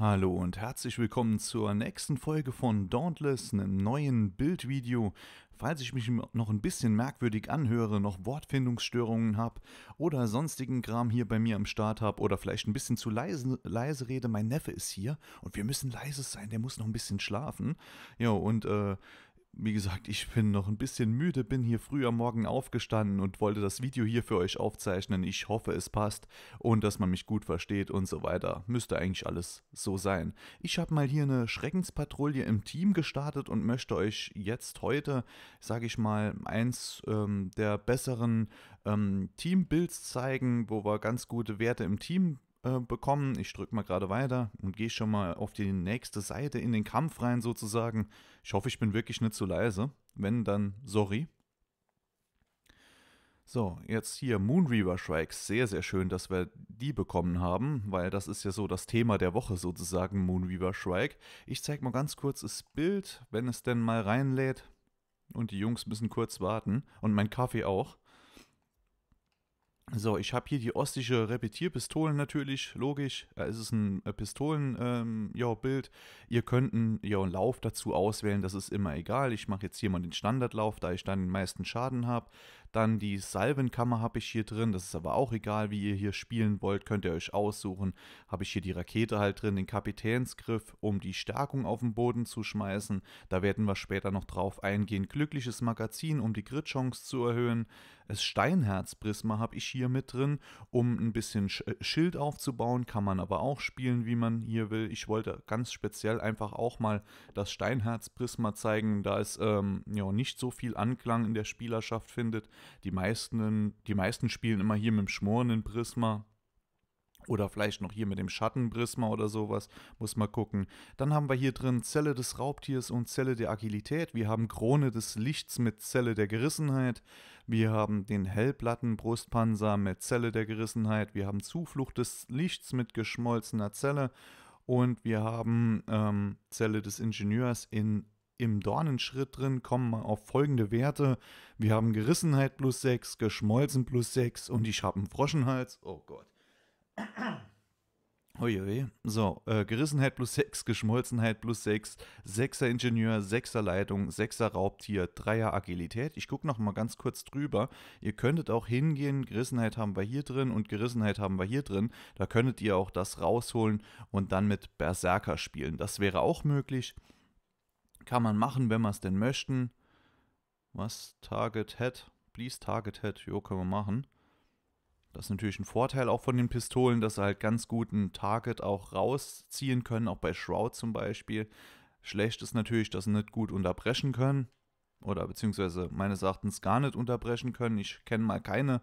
Hallo und herzlich willkommen zur nächsten Folge von Dauntless, einem neuen Bildvideo. Falls ich mich noch ein bisschen merkwürdig anhöre, noch Wortfindungsstörungen habe oder sonstigen Kram hier bei mir am Start habe oder vielleicht ein bisschen zu leise, leise rede, mein Neffe ist hier und wir müssen leise sein, der muss noch ein bisschen schlafen. Ja, und äh, wie gesagt, ich bin noch ein bisschen müde, bin hier früh am Morgen aufgestanden und wollte das Video hier für euch aufzeichnen. Ich hoffe, es passt und dass man mich gut versteht und so weiter. Müsste eigentlich alles so sein. Ich habe mal hier eine Schreckenspatrouille im Team gestartet und möchte euch jetzt heute, sage ich mal, eins ähm, der besseren ähm, Teambuilds zeigen, wo wir ganz gute Werte im Team äh, bekommen. Ich drücke mal gerade weiter und gehe schon mal auf die nächste Seite in den Kampf rein sozusagen. Ich hoffe, ich bin wirklich nicht zu leise. Wenn, dann sorry. So, jetzt hier Moonreaver Shrikes. Sehr, sehr schön, dass wir die bekommen haben, weil das ist ja so das Thema der Woche sozusagen, Moonreaver Shrike. Ich zeige mal ganz kurz das Bild, wenn es denn mal reinlädt. Und die Jungs müssen kurz warten. Und mein Kaffee auch. So, ich habe hier die ostische Repetierpistolen natürlich, logisch. Da ist es ein äh, Pistolen-Bild. Ähm, Ihr könnt einen Lauf dazu auswählen, das ist immer egal. Ich mache jetzt hier mal den Standardlauf, da ich dann den meisten Schaden habe. Dann die Salvenkammer habe ich hier drin, das ist aber auch egal, wie ihr hier spielen wollt, könnt ihr euch aussuchen. Habe ich hier die Rakete halt drin, den Kapitänsgriff, um die Stärkung auf den Boden zu schmeißen. Da werden wir später noch drauf eingehen. Glückliches Magazin, um die Crit-Chance zu erhöhen. Das Steinherz-Prisma habe ich hier mit drin, um ein bisschen äh, Schild aufzubauen. Kann man aber auch spielen, wie man hier will. Ich wollte ganz speziell einfach auch mal das Steinherz-Prisma zeigen, da es ähm, ja, nicht so viel Anklang in der Spielerschaft findet. Die meisten, die meisten spielen immer hier mit dem schmorenden Prisma. Oder vielleicht noch hier mit dem Schattenprisma oder sowas. Muss mal gucken. Dann haben wir hier drin Zelle des Raubtiers und Zelle der Agilität. Wir haben Krone des Lichts mit Zelle der Gerissenheit. Wir haben den Hellplattenbrustpanzer mit Zelle der Gerissenheit. Wir haben Zuflucht des Lichts mit geschmolzener Zelle. Und wir haben ähm, Zelle des Ingenieurs in im Dornenschritt drin kommen wir auf folgende Werte. Wir haben Gerissenheit plus 6, Geschmolzen plus 6 und ich habe einen Froschenhals. Oh Gott. Uiui. So, äh, Gerissenheit plus 6, Geschmolzenheit plus 6, 6er Ingenieur, 6er Leitung, 6er Raubtier, 3er Agilität. Ich gucke nochmal ganz kurz drüber. Ihr könntet auch hingehen, Gerissenheit haben wir hier drin und Gerissenheit haben wir hier drin. Da könntet ihr auch das rausholen und dann mit Berserker spielen. Das wäre auch möglich. Kann man machen, wenn wir es denn möchten. Was? Target Head? Please Target Head. Jo, können wir machen. Das ist natürlich ein Vorteil auch von den Pistolen, dass sie halt ganz guten Target auch rausziehen können, auch bei Shroud zum Beispiel. Schlecht ist natürlich, dass sie nicht gut unterbrechen können oder beziehungsweise meines Erachtens gar nicht unterbrechen können. Ich kenne mal keine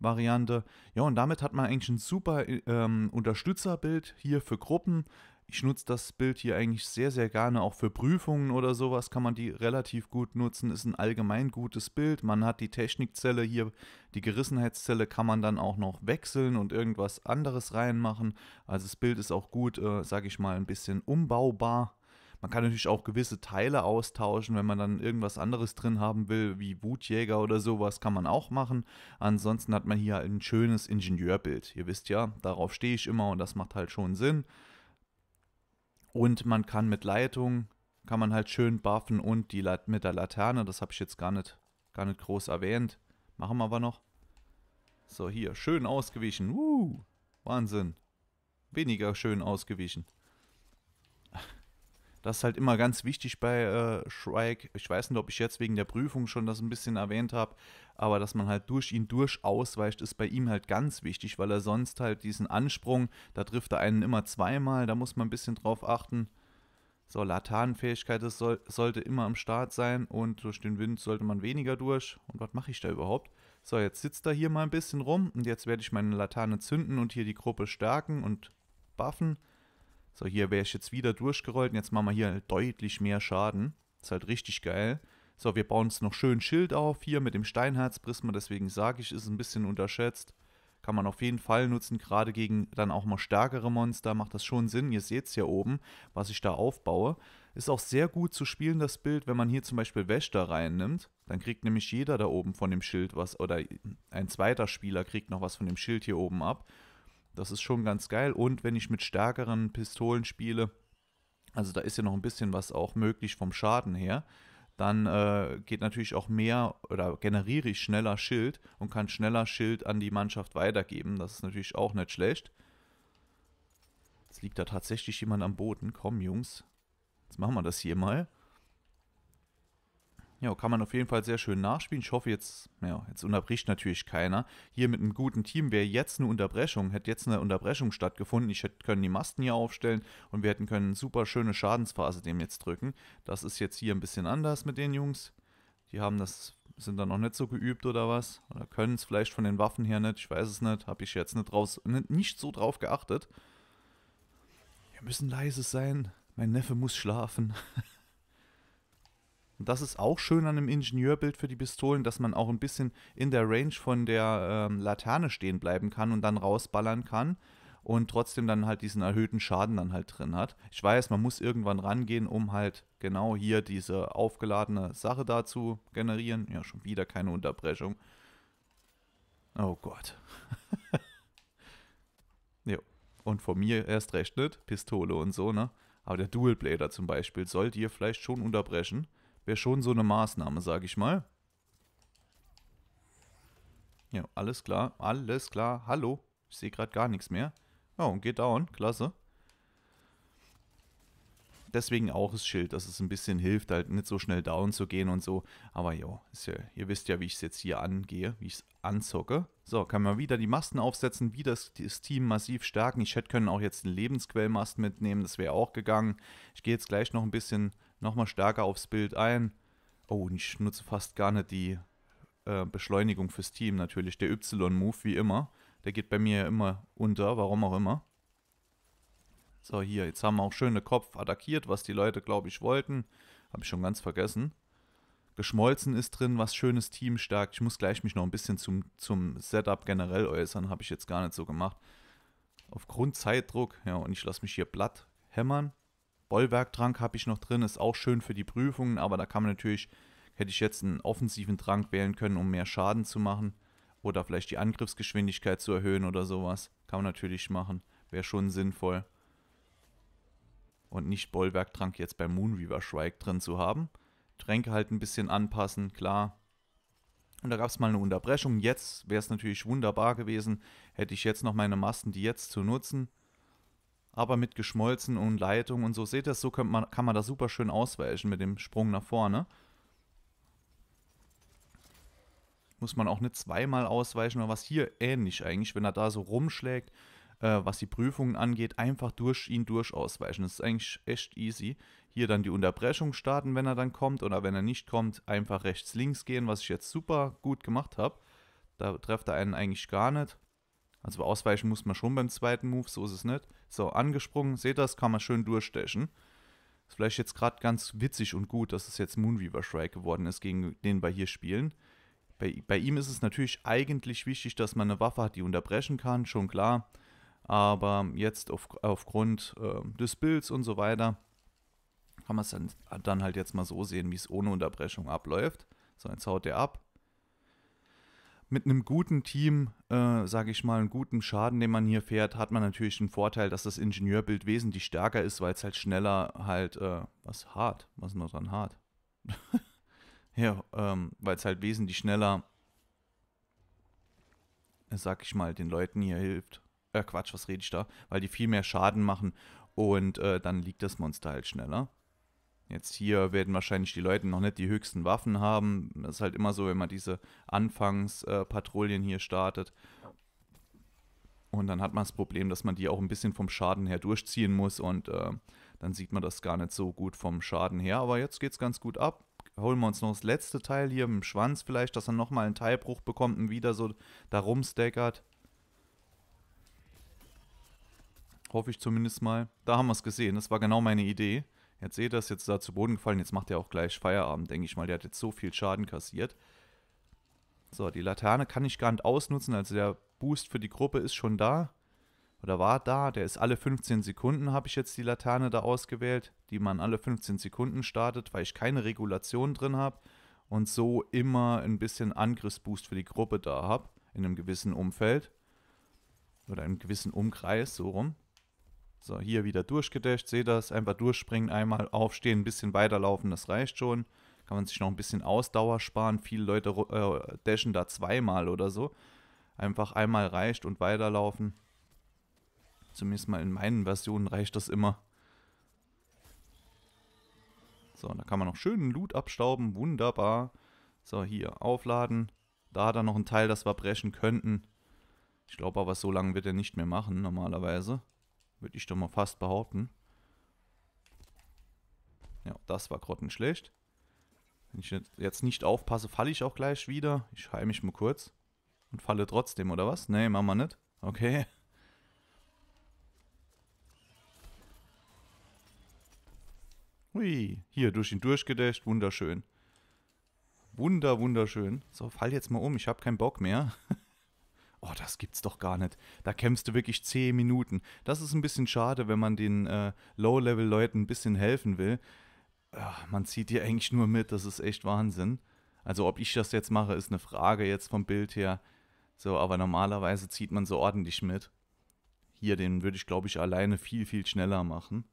Variante. Ja, und damit hat man eigentlich ein super äh, ähm, Unterstützerbild hier für Gruppen ich nutze das Bild hier eigentlich sehr, sehr gerne. Auch für Prüfungen oder sowas kann man die relativ gut nutzen. Ist ein allgemein gutes Bild. Man hat die Technikzelle hier, die Gerissenheitszelle kann man dann auch noch wechseln und irgendwas anderes reinmachen. Also das Bild ist auch gut, äh, sage ich mal, ein bisschen umbaubar. Man kann natürlich auch gewisse Teile austauschen, wenn man dann irgendwas anderes drin haben will, wie Wutjäger oder sowas, kann man auch machen. Ansonsten hat man hier ein schönes Ingenieurbild. Ihr wisst ja, darauf stehe ich immer und das macht halt schon Sinn. Und man kann mit Leitung, kann man halt schön buffen und die Lat mit der Laterne, das habe ich jetzt gar nicht, gar nicht groß erwähnt. Machen wir aber noch. So, hier, schön ausgewichen. Uh, Wahnsinn. Weniger schön ausgewichen. Das ist halt immer ganz wichtig bei äh, Shrike. Ich weiß nicht, ob ich jetzt wegen der Prüfung schon das ein bisschen erwähnt habe, aber dass man halt durch ihn durch ausweicht, ist bei ihm halt ganz wichtig, weil er sonst halt diesen Ansprung, da trifft er einen immer zweimal, da muss man ein bisschen drauf achten. So, Latanenfähigkeit das soll, sollte immer am Start sein und durch den Wind sollte man weniger durch. Und was mache ich da überhaupt? So, jetzt sitzt er hier mal ein bisschen rum und jetzt werde ich meine Latane zünden und hier die Gruppe stärken und buffen. So, hier wäre ich jetzt wieder durchgerollt und jetzt machen wir hier deutlich mehr Schaden. Ist halt richtig geil. So, wir bauen uns noch schön Schild auf hier mit dem Steinherzprisma, deswegen sage ich, ist ein bisschen unterschätzt. Kann man auf jeden Fall nutzen, gerade gegen dann auch mal stärkere Monster macht das schon Sinn. Ihr seht es hier oben, was ich da aufbaue. Ist auch sehr gut zu spielen, das Bild, wenn man hier zum Beispiel Wächter da reinnimmt. Dann kriegt nämlich jeder da oben von dem Schild was, oder ein zweiter Spieler kriegt noch was von dem Schild hier oben ab. Das ist schon ganz geil. Und wenn ich mit stärkeren Pistolen spiele, also da ist ja noch ein bisschen was auch möglich vom Schaden her, dann äh, geht natürlich auch mehr oder generiere ich schneller Schild und kann schneller Schild an die Mannschaft weitergeben. Das ist natürlich auch nicht schlecht. Jetzt liegt da tatsächlich jemand am Boden. Komm, Jungs. Jetzt machen wir das hier mal ja, kann man auf jeden Fall sehr schön nachspielen. Ich hoffe jetzt, ja, jetzt unterbricht natürlich keiner. Hier mit einem guten Team wäre jetzt eine Unterbrechung, hätte jetzt eine Unterbrechung stattgefunden. Ich hätte können die Masten hier aufstellen und wir hätten können super schöne Schadensphase dem jetzt drücken. Das ist jetzt hier ein bisschen anders mit den Jungs. Die haben das, sind da noch nicht so geübt oder was. Oder können es vielleicht von den Waffen her nicht, ich weiß es nicht. Habe ich jetzt nicht, draus, nicht so drauf geachtet. Wir müssen leise sein. Mein Neffe muss schlafen. Und das ist auch schön an einem Ingenieurbild für die Pistolen, dass man auch ein bisschen in der Range von der ähm, Laterne stehen bleiben kann und dann rausballern kann und trotzdem dann halt diesen erhöhten Schaden dann halt drin hat. Ich weiß, man muss irgendwann rangehen, um halt genau hier diese aufgeladene Sache da zu generieren. Ja, schon wieder keine Unterbrechung. Oh Gott. ja, Und von mir erst recht nicht, Pistole und so, ne? Aber der Dual Blader zum Beispiel sollte hier vielleicht schon unterbrechen wäre schon so eine Maßnahme, sage ich mal. Ja, alles klar, alles klar. Hallo, ich sehe gerade gar nichts mehr. Ja, oh, und geht down, klasse deswegen auch das Schild, dass es ein bisschen hilft, halt nicht so schnell down zu gehen und so. Aber jo, ja, ihr wisst ja, wie ich es jetzt hier angehe, wie ich es anzocke. So, kann man wieder die Masten aufsetzen, wie das, das Team massiv stärken. Ich hätte können auch jetzt einen Lebensquellmast mitnehmen, das wäre auch gegangen. Ich gehe jetzt gleich noch ein bisschen, nochmal stärker aufs Bild ein. Oh, und ich nutze fast gar nicht die äh, Beschleunigung fürs Team natürlich. Der Y-Move, wie immer. Der geht bei mir immer unter, warum auch immer. So, hier, jetzt haben wir auch schöne Kopf attackiert, was die Leute, glaube ich, wollten. Habe ich schon ganz vergessen. Geschmolzen ist drin, was schönes Team stärkt. Ich muss gleich mich noch ein bisschen zum, zum Setup generell äußern, habe ich jetzt gar nicht so gemacht. Aufgrund Zeitdruck, ja, und ich lasse mich hier blatt hämmern. Bollwerktrank habe ich noch drin, ist auch schön für die Prüfungen, aber da kann man natürlich, hätte ich jetzt einen offensiven Trank wählen können, um mehr Schaden zu machen. Oder vielleicht die Angriffsgeschwindigkeit zu erhöhen oder sowas. Kann man natürlich machen, wäre schon sinnvoll und nicht Bollwerktrank jetzt beim Moonweaver Shrike drin zu haben. Tränke halt ein bisschen anpassen, klar. Und da gab es mal eine Unterbrechung. Jetzt wäre es natürlich wunderbar gewesen, hätte ich jetzt noch meine Masten, die jetzt zu nutzen. Aber mit geschmolzen und Leitung und so, seht ihr, so man, kann man da super schön ausweichen mit dem Sprung nach vorne. Muss man auch nicht zweimal ausweichen, aber was hier ähnlich eigentlich, wenn er da so rumschlägt, äh, was die Prüfungen angeht, einfach durch ihn durch ausweichen. Das ist eigentlich echt easy. Hier dann die Unterbrechung starten, wenn er dann kommt oder wenn er nicht kommt, einfach rechts links gehen, was ich jetzt super gut gemacht habe. Da trefft er einen eigentlich gar nicht. Also ausweichen muss man schon beim zweiten Move, so ist es nicht. So, angesprungen, seht das, kann man schön durchstechen. Ist vielleicht jetzt gerade ganz witzig und gut, dass es jetzt Moonweaver Strike geworden ist, gegen den wir hier spielen. Bei, bei, ihm ist es natürlich eigentlich wichtig, dass man eine Waffe hat, die unterbrechen kann, schon klar. Aber jetzt auf, aufgrund äh, des Bilds und so weiter kann man es dann, dann halt jetzt mal so sehen, wie es ohne Unterbrechung abläuft. So, jetzt haut der ab. Mit einem guten Team, äh, sage ich mal, einem guten Schaden, den man hier fährt, hat man natürlich den Vorteil, dass das Ingenieurbild wesentlich stärker ist, weil es halt schneller halt, äh, was hart, was ist noch dran hart? ja, ähm, weil es halt wesentlich schneller, sag ich mal, den Leuten hier hilft, äh, Quatsch, was rede ich da? Weil die viel mehr Schaden machen und äh, dann liegt das Monster halt schneller. Jetzt hier werden wahrscheinlich die Leute noch nicht die höchsten Waffen haben. Das ist halt immer so, wenn man diese Anfangspatrouillen äh, hier startet. Und dann hat man das Problem, dass man die auch ein bisschen vom Schaden her durchziehen muss und äh, dann sieht man das gar nicht so gut vom Schaden her. Aber jetzt geht es ganz gut ab. Holen wir uns noch das letzte Teil hier im Schwanz vielleicht, dass er nochmal einen Teilbruch bekommt und wieder so da rumsteckert. Hoffe ich zumindest mal. Da haben wir es gesehen. Das war genau meine Idee. Jetzt seht ihr das, jetzt da zu Boden gefallen. Jetzt macht er auch gleich Feierabend, denke ich mal. Der hat jetzt so viel Schaden kassiert. So, die Laterne kann ich gar nicht ausnutzen. Also der Boost für die Gruppe ist schon da. Oder war da. Der ist alle 15 Sekunden, habe ich jetzt die Laterne da ausgewählt, die man alle 15 Sekunden startet, weil ich keine Regulation drin habe. Und so immer ein bisschen Angriffsboost für die Gruppe da habe. In einem gewissen Umfeld. Oder einem gewissen Umkreis, so rum. So, hier wieder durchgedasht, seht ihr das, einfach durchspringen, einmal aufstehen, ein bisschen weiterlaufen, das reicht schon. Kann man sich noch ein bisschen Ausdauer sparen. Viele Leute äh, dashen da zweimal oder so. Einfach einmal reicht und weiterlaufen. Zumindest mal in meinen Versionen reicht das immer. So, da kann man noch schönen Loot abstauben, wunderbar. So, hier, aufladen. Da hat er noch ein Teil, das wir brechen könnten. Ich glaube aber, so lange wird er nicht mehr machen, normalerweise. Würde ich doch mal fast behaupten. Ja, das war grottenschlecht. Wenn ich jetzt nicht aufpasse, falle ich auch gleich wieder. Ich heile mich mal kurz. Und falle trotzdem, oder was? Nee, machen wir nicht. Okay. Hui. Hier, durch ihn durchgedächt, Wunderschön. Wunder, wunderschön. So, fall jetzt mal um. Ich habe keinen Bock mehr. oh, das gibt's doch gar nicht. Da kämpfst du wirklich 10 Minuten. Das ist ein bisschen schade, wenn man den äh, Low-Level-Leuten ein bisschen helfen will. Ach, man zieht dir eigentlich nur mit, das ist echt Wahnsinn. Also ob ich das jetzt mache, ist eine Frage jetzt vom Bild her. So, aber normalerweise zieht man so ordentlich mit. Hier, den würde ich, glaube ich, alleine viel, viel schneller machen.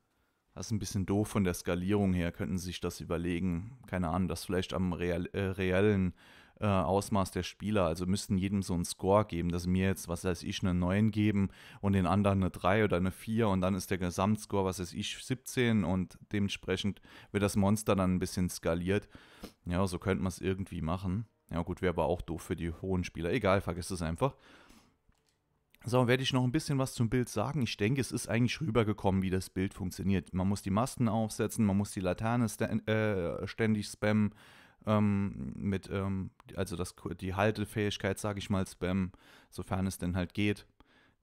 Das ist ein bisschen doof von der Skalierung her, könnten Sie sich das überlegen. Keine Ahnung, das vielleicht am real, äh, reellen äh, Ausmaß der Spieler. Also müssten jedem so einen Score geben, dass sie mir jetzt, was weiß ich, eine 9 geben und den anderen eine 3 oder eine 4 und dann ist der Gesamtscore, was weiß ich, 17 und dementsprechend wird das Monster dann ein bisschen skaliert. Ja, so könnte man es irgendwie machen. Ja gut, wäre aber auch doof für die hohen Spieler. Egal, vergesst es einfach. So, werde ich noch ein bisschen was zum Bild sagen. Ich denke, es ist eigentlich rübergekommen, wie das Bild funktioniert. Man muss die Masten aufsetzen, man muss die Laterne äh, ständig spammen, ähm, mit, ähm, also das, die Haltefähigkeit, sage ich mal, Spam, sofern es denn halt geht.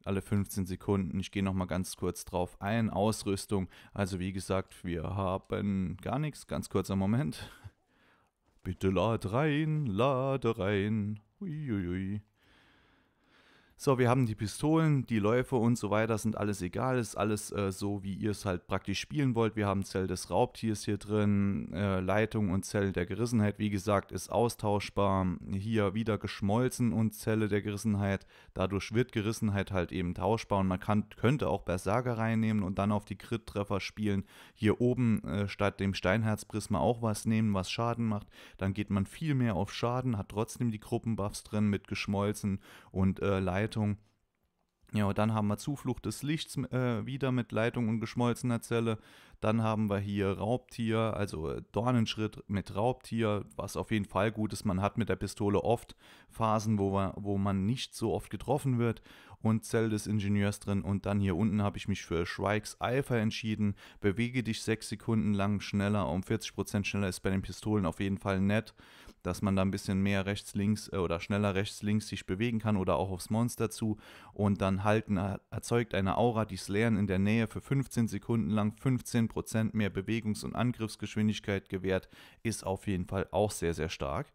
Alle 15 Sekunden. Ich gehe nochmal ganz kurz drauf ein. Ausrüstung. Also wie gesagt, wir haben gar nichts. Ganz kurzer Moment. Bitte lad rein, lade rein. Uiuiui. Ui, ui. So, wir haben die Pistolen, die Läufe und so weiter sind alles egal, ist alles äh, so, wie ihr es halt praktisch spielen wollt. Wir haben Zell des Raubtiers hier drin, äh, Leitung und Zelle der Gerissenheit, wie gesagt, ist austauschbar. Hier wieder geschmolzen und Zelle der Gerissenheit. Dadurch wird Gerissenheit halt eben tauschbar und man kann, könnte auch Berserker reinnehmen und dann auf die Crit-Treffer spielen. Hier oben äh, statt dem Steinherzprisma auch was nehmen, was Schaden macht. Dann geht man viel mehr auf Schaden, hat trotzdem die Gruppenbuffs drin mit geschmolzen und äh, Leitung Leitung. Ja, dann haben wir Zuflucht des Lichts äh, wieder mit Leitung und geschmolzener Zelle. Dann haben wir hier Raubtier, also äh, Dornenschritt mit Raubtier, was auf jeden Fall gut ist. Man hat mit der Pistole oft Phasen, wo, wir, wo man nicht so oft getroffen wird. Und Zelle des Ingenieurs drin. Und dann hier unten habe ich mich für Schweigs Eifer entschieden. Bewege dich sechs Sekunden lang schneller. Um 40% schneller ist bei den Pistolen auf jeden Fall nett dass man da ein bisschen mehr rechts, links äh, oder schneller rechts, links sich bewegen kann oder auch aufs Monster zu und dann halten, äh, erzeugt eine Aura, die Slayern in der Nähe für 15 Sekunden lang 15% mehr Bewegungs- und Angriffsgeschwindigkeit gewährt, ist auf jeden Fall auch sehr, sehr stark.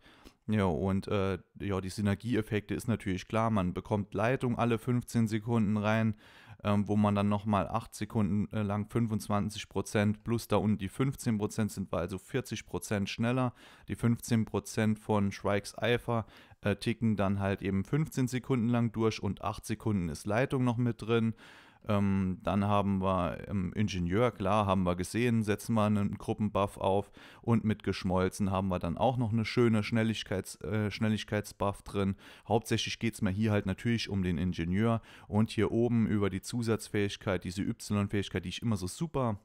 Ja, und äh, ja, die Synergieeffekte ist natürlich klar, man bekommt Leitung alle 15 Sekunden rein, ähm, wo man dann nochmal 8 Sekunden äh, lang 25 plus da unten die 15 sind wir also 40 schneller. Die 15 von Shrikes Eifer äh, ticken dann halt eben 15 Sekunden lang durch und 8 Sekunden ist Leitung noch mit drin. Ähm, dann haben wir ähm, Ingenieur, klar, haben wir gesehen, setzen wir einen Gruppenbuff auf und mit Geschmolzen haben wir dann auch noch eine schöne Schnelligkeits, äh, Schnelligkeitsbuff drin. Hauptsächlich geht es mir hier halt natürlich um den Ingenieur und hier oben über die Zusatzfähigkeit, diese Y-Fähigkeit, die ich immer so super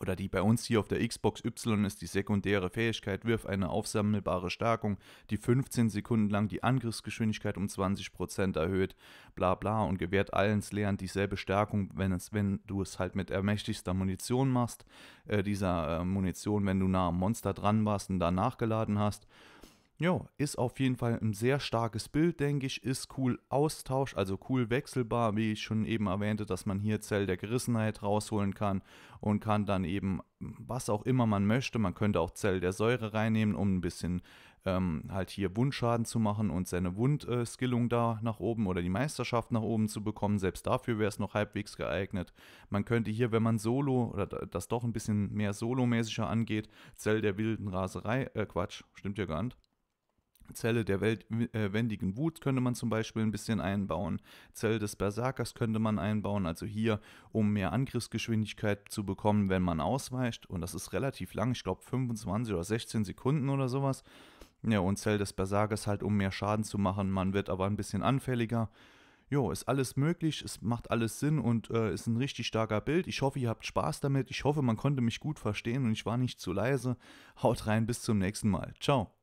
oder die bei uns hier auf der Xbox Y ist die sekundäre Fähigkeit, wirf eine aufsammelbare Stärkung, die 15 Sekunden lang die Angriffsgeschwindigkeit um 20% erhöht, bla bla und gewährt allen Slayern dieselbe Stärkung, wenn, es, wenn du es halt mit ermächtigster Munition machst, äh, dieser äh, Munition, wenn du nah am Monster dran warst und danach geladen hast ja, ist auf jeden Fall ein sehr starkes Bild, denke ich. Ist cool Austausch, also cool wechselbar, wie ich schon eben erwähnte, dass man hier Zell der Gerissenheit rausholen kann und kann dann eben was auch immer man möchte. Man könnte auch Zell der Säure reinnehmen, um ein bisschen ähm, halt hier Wundschaden zu machen und seine Wundskillung äh, da nach oben oder die Meisterschaft nach oben zu bekommen. Selbst dafür wäre es noch halbwegs geeignet. Man könnte hier, wenn man Solo oder das doch ein bisschen mehr Solo-mäßiger angeht, Zell der wilden Raserei, äh Quatsch, stimmt ja gar nicht Zelle der Welt, äh, wendigen Wut könnte man zum Beispiel ein bisschen einbauen. Zelle des Berserkers könnte man einbauen, also hier, um mehr Angriffsgeschwindigkeit zu bekommen, wenn man ausweicht. Und das ist relativ lang, ich glaube 25 oder 16 Sekunden oder sowas. Ja, und Zelle des Berserkers halt, um mehr Schaden zu machen. Man wird aber ein bisschen anfälliger. Jo, ist alles möglich, es macht alles Sinn und äh, ist ein richtig starker Bild. Ich hoffe, ihr habt Spaß damit. Ich hoffe, man konnte mich gut verstehen und ich war nicht zu leise. Haut rein, bis zum nächsten Mal. Ciao.